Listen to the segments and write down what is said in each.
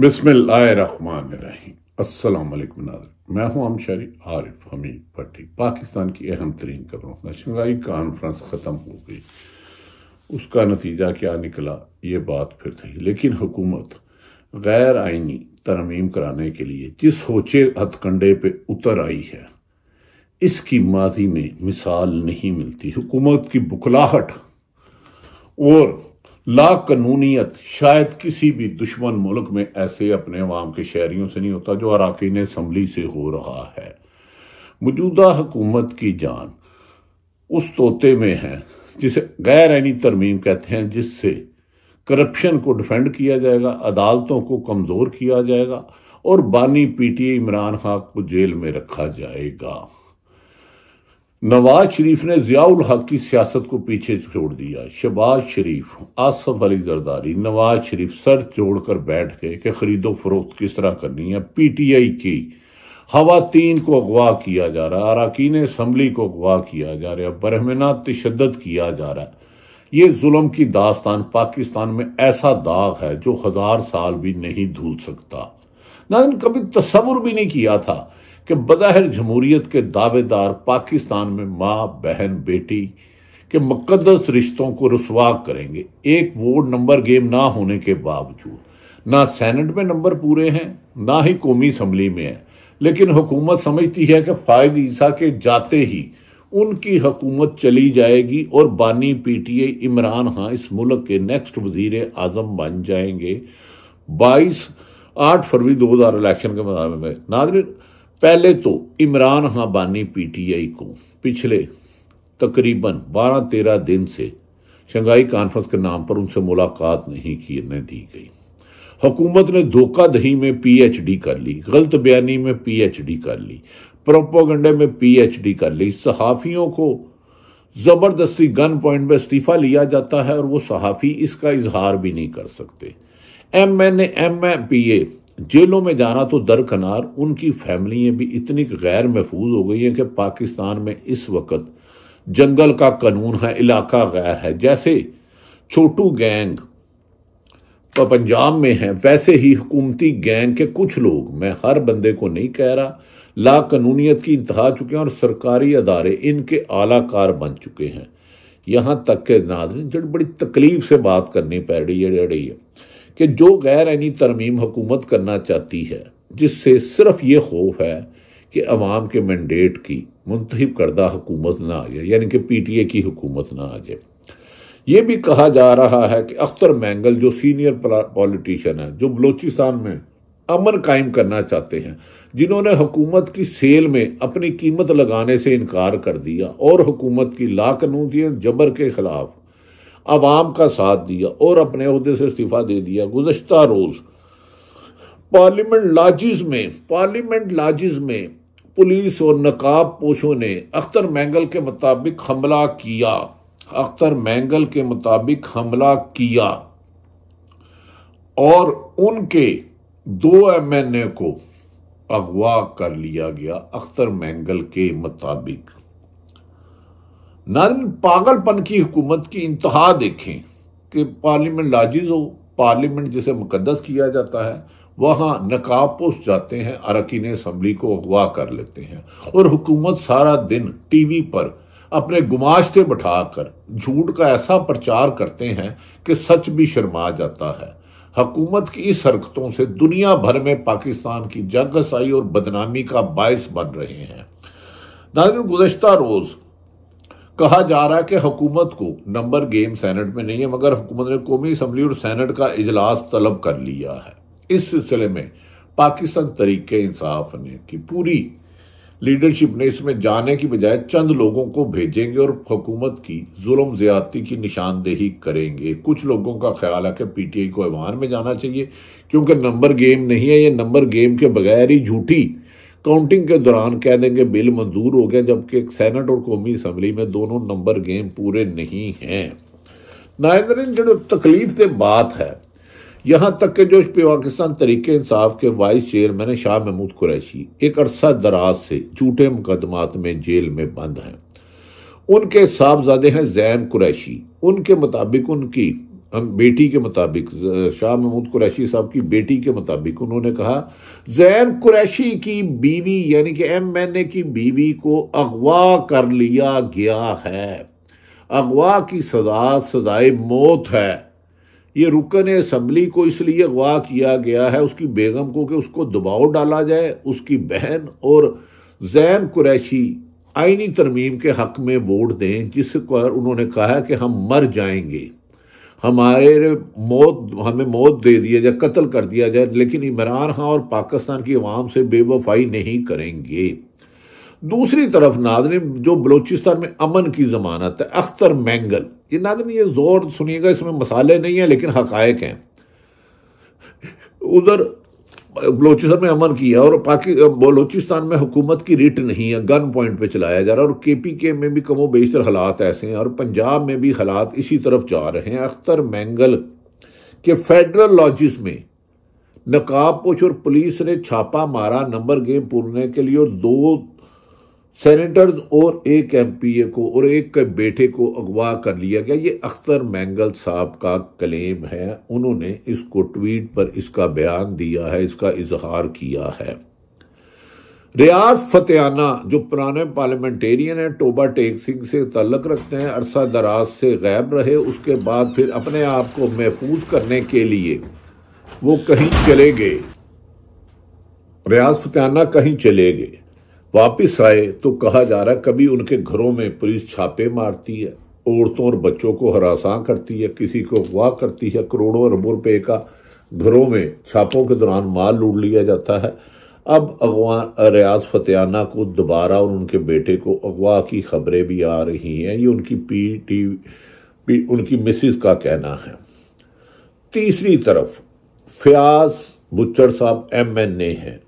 बिस्मिल्लाम नाजर मैं हूं आम आरिफ हमीद भट्टी पाकिस्तान की अहम तरीन खबरों का शंघाई कॉन्फ्रेंस ख़त्म हो गई उसका नतीजा क्या निकला ये बात फिर सही लेकिन हुकूमत गैर आइनी तरमीम कराने के लिए जिस सोचे हथकंडे पे उतर आई है इसकी माजी में मिसाल नहीं मिलती हुकूमत की बुखलाहट और ला कानूनीत शायद किसी भी दुश्मन मुल्क में ऐसे अपने अवाम के शहरीों से नहीं होता जो अरकान इसम्बली से हो रहा है मौजूदा हुकूमत की जान उस तोते में है जिसे गैर आइनी तरमीम कहते हैं जिससे करप्शन को डिफेंड किया जाएगा अदालतों को कमज़ोर किया जाएगा और बानी पी टी इमरान खान को जेल में रखा जाएगा नवाज शरीफ ने जियाउल हक की सियासत को पीछे छोड़ दिया शहबाज शरीफ आसफ अली जरदारी नवाज शरीफ सर कर बैठ गए कि खरीदो फरोख्त किस तरह करनी है पी टी आई की खातन को अगवा किया जा रहा है अरकान इसम्बली को अगवा किया जा रहा है बरहमना तशद किया जा रहा है ये जुल्म की दास्तान पाकिस्तान में ऐसा दाग है जो हज़ार साल भी नहीं धूल सकता ना कभी तस्वुर भी नहीं किया था कि बज़ाहिर जमहूरीत के दावेदार पाकिस्तान में माँ बहन बेटी के मुकदस रिश्तों को रसवा करेंगे एक वोट नंबर गेम ना होने के बावजूद ना सैनट में नंबर पूरे हैं ना ही कौमी असम्बली में है लेकिन हुकूमत समझती है कि फ़ायद ईसा के जाते ही उनकी हकूमत चली जाएगी और बानी पीटीए इमरान खां इस मुल्क के नेक्स्ट वजीर आजम बन जाएंगे बाईस आठ फरवरी दो हज़ार इलेक्शन के मुताबिक नाजर पहले तो इमरान टी पीटीआई को पिछले तकरीबन 12-13 दिन से शंघाई कॉन्फ्रेंस के नाम पर उनसे मुलाकात नहीं किए दी गई हुकूमत ने धोखाधही में पीएचडी कर ली गलत बयानी में पीएचडी कर ली प्रोपोगंडे में पीएचडी कर ली सहाफ़ियों को ज़बरदस्ती गन पॉइंट में इस्तीफ़ा लिया जाता है और वो सहाफ़ी इसका इजहार भी नहीं कर सकते M N M P A जेलों में जाना तो दरकनार उनकी फैमिलियाँ भी इतनी गैर महफूज हो गई हैं कि पाकिस्तान में इस वक्त जंगल का कानून है इलाका गैर है जैसे छोटू गैंग तो पंजाब में है वैसे ही हुकूमती गैंग के कुछ लोग मैं हर बंदे को नहीं कह रहा लाकानूनीत की इंतहा चुके हैं और सरकारी अदारे इनके आलाकार बन चुके हैं यहाँ तक के नाजरन जो बड़ी तकलीफ से बात करनी पड़ रही है रही है कि जो गैर आइनी तरमीम हुकूमत करना चाहती है जिससे सिर्फ ये खौफ है कि अवाम के मैंडेट की मुंतब करदा हुकूमत ना आ जाए यानी कि पी टी ए की हुकूमत ना आ जाए ये भी कहा जा रहा है कि अख्तर मैंगल जो सीनियर पॉलिटिशन है जो बलूचिस्तान में अमन कायम करना चाहते हैं जिन्होंने हुकूमत की सेल में अपनी कीमत लगाने से इनकार कर दिया और हुकूमत की लाकानूनीत जबर के ख़िलाफ़ आवाम का साथ दिया और अपने अहदे से इस्तीफ़ा दे दिया गुजशत रोज़ पार्लियामेंट लाजिज़ में पार्लियामेंट लाजिज़ में पुलिस और नकाब पोशों ने अख्तर मैंगल के मुताबिक हमला किया अख्तर मैंगल के मुताबिक हमला किया और उनके दो एम एन ए को अगवा कर लिया गया अख्तर मैंगल के मुताबिक नाजन पागलपन की हुकूमत की इंतहा देखें कि पार्लियामेंट लाजिज हो पार्लियामेंट जिसे मुकदस किया जाता है वहाँ नकाब पोस्ट जाते हैं अरकिन इसम्बली को अगवा कर लेते हैं और हुकूमत सारा दिन टी वी पर अपने गुमाशते बैठा कर झूठ का ऐसा प्रचार करते हैं कि सच भी शर्मा जाता है हकूमत की इस हरकतों से दुनिया भर में पाकिस्तान की जगसाई और बदनामी का बायस बन रहे हैं नाजन गुजशत रोज़ कहा जा रहा है कि हुकूमत को नंबर गेम सेनेट में नहीं है मगर हुकूमत ने कौमी असम्बली और सैनट का इजलास तलब कर लिया है इस सिलसिले में पाकिस्तान तरीके इंसाफ ने कि पूरी लीडरशिप ने इसमें जाने की बजाय चंद लोगों को भेजेंगे और हुकूमत की जुल्म ज्यादती की निशानदेही करेंगे कुछ लोगों का ख्याल है कि पीटीआई को ऐवान में जाना चाहिए क्योंकि नंबर गेम नहीं है ये नंबर गेम के बगैर ही झूठी काउंटिंग के दौरान कह देंगे बिल मंजूर हो गया जबकि सैनट और कौमी असम्बली में दोनों नंबर गेम पूरे नहीं हैं नायंद्रन जो तकलीफ से बात है यहाँ तक के जो पाकिस्तान तरीके इंसाफ के वाइस चेयरमैन है शाह महमूद कुरैशी एक अरसा दराज से झूठे मुकदमात में जेल में बंद हैं उनके साहबजादे हैं जैन कुरैशी उनके मुताबिक उनकी बेटी के मुताबिक शाह महमूद कुरैशी साहब की बेटी के मुताबिक उन्होंने कहा जैन कुरैशी की बीवी यानी कि एम एन ए की बीवी को अगवा कर लिया गया है अगवा की सजा सजाए मौत है ये रुकन असम्बली को इसलिए अगवा किया गया है उसकी बेगम को कि उसको दबाव डाला जाए उसकी बहन और जैन कुरैशी आइनी तरमीम के हक में वोट दें जिस पर उन्होंने कहा कि हम मर जाएंगे हमारे मौत हमें मौत दे दिया जाए कत्ल कर दिया जाए लेकिन इमरान खान और पाकिस्तान की आवाम से बेवफाई नहीं करेंगे दूसरी तरफ नादन जो बलूचिस्तान में अमन की जमानत है अख्तर मैंगल ये नाजन ये जोर सुनिएगा इसमें मसाले नहीं है लेकिन हकायक हैं उधर बलोचिस्तान में अमन की है और पाकि बलोचिस्तान में हुकूमत की रिट नहीं है गन पॉइंट पे चलाया जा रहा है और के पी के में भी कमो बेशतर हालात ऐसे हैं और पंजाब में भी हालात इसी तरफ जा रहे हैं अख्तर मैंगल के फेडरल लॉजिस में नकाबपोश और पुलिस ने छापा मारा नंबर गेम पूरने के लिए और दो सेनेटर्स और एक एमपीए को और एक के बेटे को अगवा कर लिया गया ये अख्तर मैंगल साहब का क्लेम है उन्होंने इसको ट्वीट पर इसका बयान दिया है इसका इजहार किया है रियाज फतेहाना जो पुराने पार्लियामेंटेरियन है टोबा टेक सिंह से तल्लक रखते हैं अरसा दराज से गैब रहे उसके बाद फिर अपने आप को महफूज करने के लिए वो कहीं चले गए रियाज फतेहाना कहीं चले गए वापस आए तो कहा जा रहा है कभी उनके घरों में पुलिस छापे मारती है औरतों और बच्चों को हरासा करती है किसी को अगवा करती है करोड़ों अरबों रुपए का घरों में छापों के दौरान माल लूट लिया जाता है अब अगवा रियाज फतेहाना को दोबारा और उनके बेटे को अगवा की खबरें भी आ रही हैं ये उनकी पी टी पी उनकी मिसिस का कहना है तीसरी तरफ Fayaz Buchar sahab M N A हैं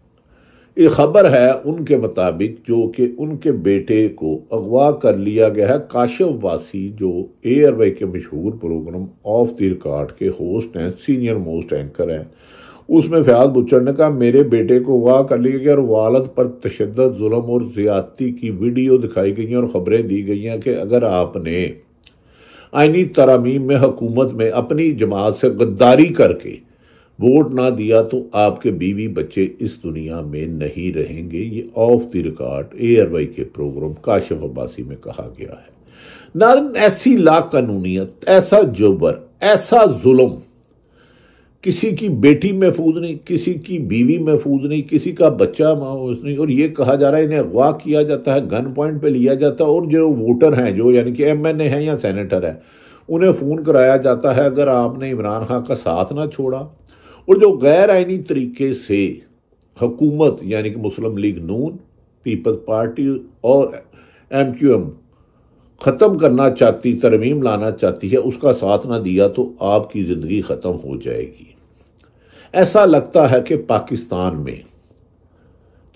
ये खबर है उनके मुताबिक जो कि उनके बेटे को अगवा कर लिया गया है काशव वासी जो एयरवे के मशहूर प्रोग्राम ऑफ द रिकॉर्ड के होस्ट हैं सीनियर मोस्ट एंकर हैं उसमें फयाज बुच्चर ने कहा मेरे बेटे को अगवा कर लिया गया और वालद पर तशद जुलम और ज़्यादती की वीडियो दिखाई गई हैं और ख़बरें दी गई हैं कि अगर आपने आइनी तरामीम में हकूमत में अपनी जमात से गद्दारी करके वोट ना दिया तो आपके बीवी बच्चे इस दुनिया में नहीं रहेंगे ये ऑफ द रिकॉर्ड वाई के प्रोग्राम काशिफ अब्बासी में कहा गया है नारन ऐसी लाकानूनीत ऐसा जोबर ऐसा जुल्म किसी की बेटी महफूज नहीं किसी की बीवी महफूज नहीं किसी का बच्चा महफूज नहीं और ये कहा जा रहा है इन्हें अगवा किया जाता है गन पॉइंट पे लिया जाता है और जो वोटर हैं जो यानी कि एम एन ए हैं या सेनेटर हैं उन्हें फ़ोन कराया जाता है अगर आपने इमरान खान का साथ ना छोड़ा और जो गैर आइनी तरीके से हकूमत यानी कि Muslim League Noon Peoples Party और एम क्यू एम ख़त्म करना चाहती तरमीम लाना चाहती है उसका साथ ना दिया तो आपकी ज़िंदगी ख़त्म हो जाएगी ऐसा लगता है कि पाकिस्तान में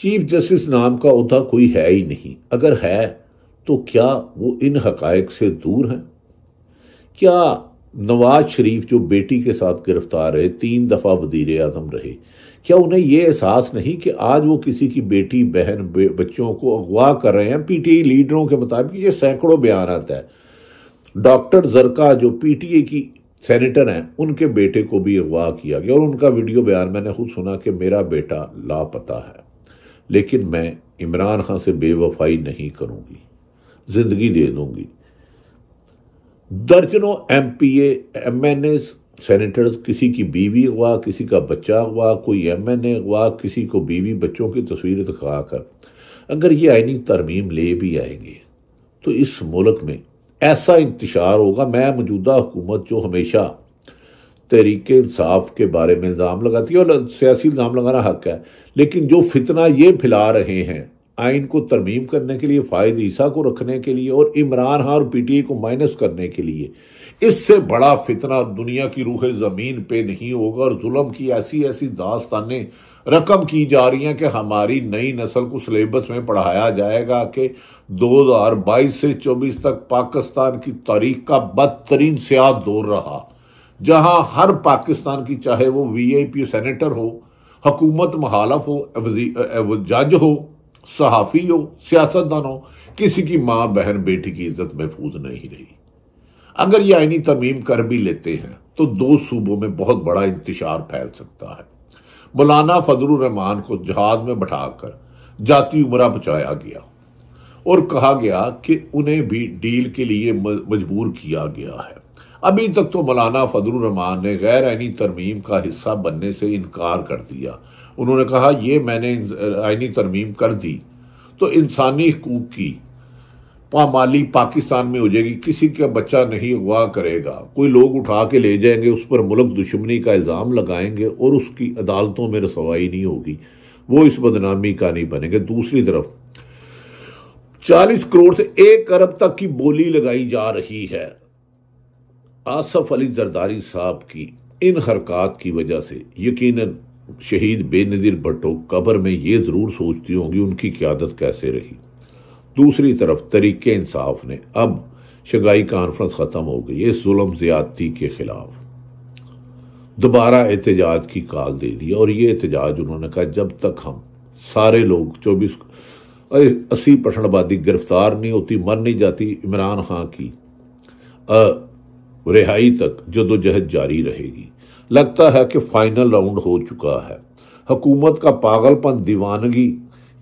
चीफ जस्टिस नाम का उदा कोई है ही नहीं अगर है तो क्या वो इन हकायक से दूर हैं क्या नवाज शरीफ जो बेटी के साथ गिरफ्तार है तीन दफ़ा वजीर अजम रहे क्या उन्हें यह एहसास नहीं कि आज वो किसी की बेटी बहन बे, बच्चों को अगवा कर रहे हैं पीटीआई लीडरों के मुताबिक ये सैकड़ों बयान आता है डॉक्टर जरका जो पीटीए की सेनेटर हैं उनके बेटे को भी अगवा किया गया और उनका वीडियो बयान मैंने खुद सुना कि मेरा बेटा लापता है लेकिन मैं इमरान खान से बेवफाई नहीं करूँगी ज़िंदगी दे दूँगी दर्जनों M P M N A senators किसी की बीवी हुआ किसी का बच्चा हुआ कोई एम एन ए हुआ किसी को बीवी बच्चों की तस्वीरें दिखाकर अगर ये आइनी तरमीम ले भी आएंगे तो इस मुल्क में ऐसा इंतशार होगा मैं मौजूदा हुकूमत जो हमेशा तहरीक इंसाफ के बारे में इल्ज़ाम लगाती है और सियासी इल्ज़ाम लगाना हक है लेकिन जो फितना ये फैला रहे हैं आइन को तरमीम करने के लिए फ़ायद ईसा को रखने के लिए और इमरान खान और ए को माइनस करने के लिए इससे बड़ा फितना दुनिया की रूह ज़मीन पे नहीं होगा और जुलम की ऐसी ऐसी दास्तानें रकम की जा रही हैं कि हमारी नई नस्ल को सिलेबस में पढ़ाया जाएगा कि 2022 से 24 तक पाकिस्तान की तारीख का बदतरीन सियाह दौर रहा जहां हर पाकिस्तान की चाहे वो पी सेनेटर हो हकूमत महालफ हो जज हो सहाफ़ी हो सियासतदान हो किसी की माँ बहन बेटी की इज्जत महफूज नहीं रही अगर ये आइनी तरमीम कर भी लेते हैं तो दो सूबों में बहुत बड़ा इंतजार फैल सकता है मौलाना फजलरहमान को जहाज में बैठाकर जाति उमरा बचाया गया और कहा गया कि उन्हें भी डील के लिए मजबूर किया गया है अभी तक तो मौलाना फजलरहमान ने गैर आइनी तरमीम का हिस्सा बनने से इनकार कर दिया उन्होंने कहा ये मैंने आइनी तरमीम कर दी तो इंसानी हकूक़ की पामाली पाकिस्तान में हो जाएगी किसी का बच्चा नहीं अगवा करेगा कोई लोग उठा के ले जाएंगे उस पर मुल्क दुश्मनी का इल्ज़ाम लगाएंगे और उसकी अदालतों में रसवाई नहीं होगी वो इस बदनामी का नहीं बनेंगे दूसरी तरफ 40 करोड़ से एक अरब तक की बोली लगाई जा रही है आसफ अली जरदारी साहब की इन हरकत की वजह से यकीन शहीद बेनदिर भट्टो कब्र में ये ज़रूर सोचती होंगी उनकी क्यादत कैसे रही दूसरी तरफ तरीके इंसाफ ने अब शगाई कॉन्फ्रेंस ख़त्म हो गई इस जुलम ज़्यादती के ख़िलाफ़ दोबारा एहतजाज की काल दे दी और ये एहतजाज उन्होंने कहा जब तक हम सारे लोग चौबीस अस्सी परसेंट आबादी गिरफ्तार नहीं होती मर नहीं जाती इमरान खां की रिहाई तक जदोजहद जारी रहेगी लगता है कि फाइनल राउंड हो चुका है हकूमत का पागलपन दीवानगी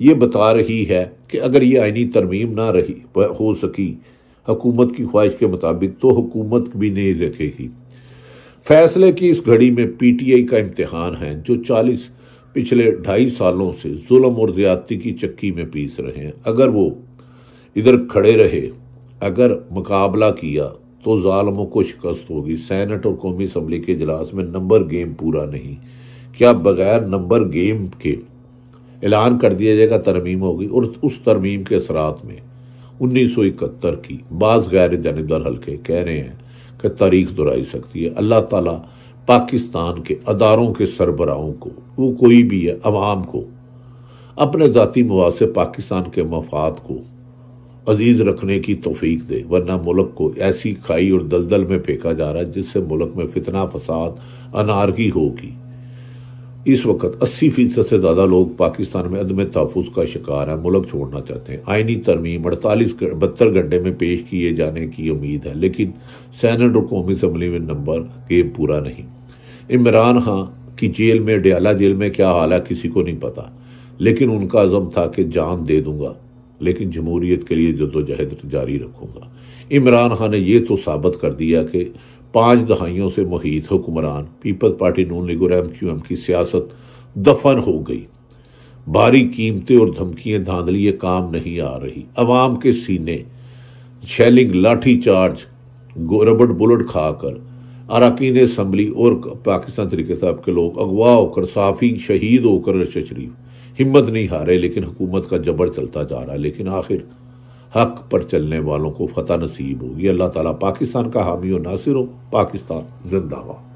ये बता रही है कि अगर ये आइनी तरमीम ना रही हो सकी हकूमत की ख्वाहिश के मुताबिक तो हुकूमत भी नहीं रखेगी फैसले की इस घड़ी में पीटीआई का इम्तहान है जो चालीस पिछले ढाई सालों से जुल्म और ज़्यादती की चक्की में पीस रहे हैं अगर वो इधर खड़े रहे अगर मुकाबला किया तो ालमों को शिकस्त होगी सैनट और कौमी असम्बली के इजलास में नंबर गेम पूरा नहीं क्या बगैर नंबर गेम के ऐलान कर दिया जाएगा तरमीम होगी और उस तरमीम के असरात में उन्नीस सौ इकहत्तर की बाज़ गैर जानबदार हल्के कह रहे हैं कि तारीख दोहराई सकती है अल्लाह तला पाकिस्तान के अदारों के सरबराहों को वो कोई भी है अवाम को अपने ज़ाती मवाद से पाकिस्तान के मफाद को अजीज रखने की तोफीक दे वरना मुल्क को ऐसी खाई और दलदल में फेंका जा रहा है जिससे मुल्क में फितना फसाद अनारगी होगी इस वक्त 80 फीसद से ज़्यादा लोग पाकिस्तान में अदम तहफ़ का शिकार है मुल्क छोड़ना चाहते हैं आइनी तरमीम अड़तालीस बहत्तर घंटे में पेश किए जाने की उम्मीद है लेकिन सैनट और कौमी असम्बली में नंबर गेम पूरा नहीं इमरान खां की जेल में अडयाला जेल में क्या हाल है किसी को नहीं पता लेकिन उनका अज़म था कि जान दे दूंगा लेकिन जमहूरीत के लिए जदोजहद जारी रखूँगा इमरान खान ने यह तो साबित कर दिया कि पाँच दहाइयों से मुहित हुक्मरान पीपल पार्टी नून लीग और एम क्यू एम की सियासत दफन हो गई भारी कीमतें और धमकियाँ धांधली काम नहीं आ रही अवाम के सीने शैलिंग लाठी चार्ज रबड़ बुलेट खाकर अरकान इसम्बली और पाकिस्तान तरीके साहब के लोग अगवा होकर साफ़ी शहीद होकर रशा शरीफ हिम्मत नहीं हारे लेकिन हुकूमत का जबर चलता जा रहा है लेकिन आखिर हक पर चलने वालों को फतह नसीब होगी अल्लाह ताला पाकिस्तान का हामी और नासिर हो पाकिस्तान जिंदाबाद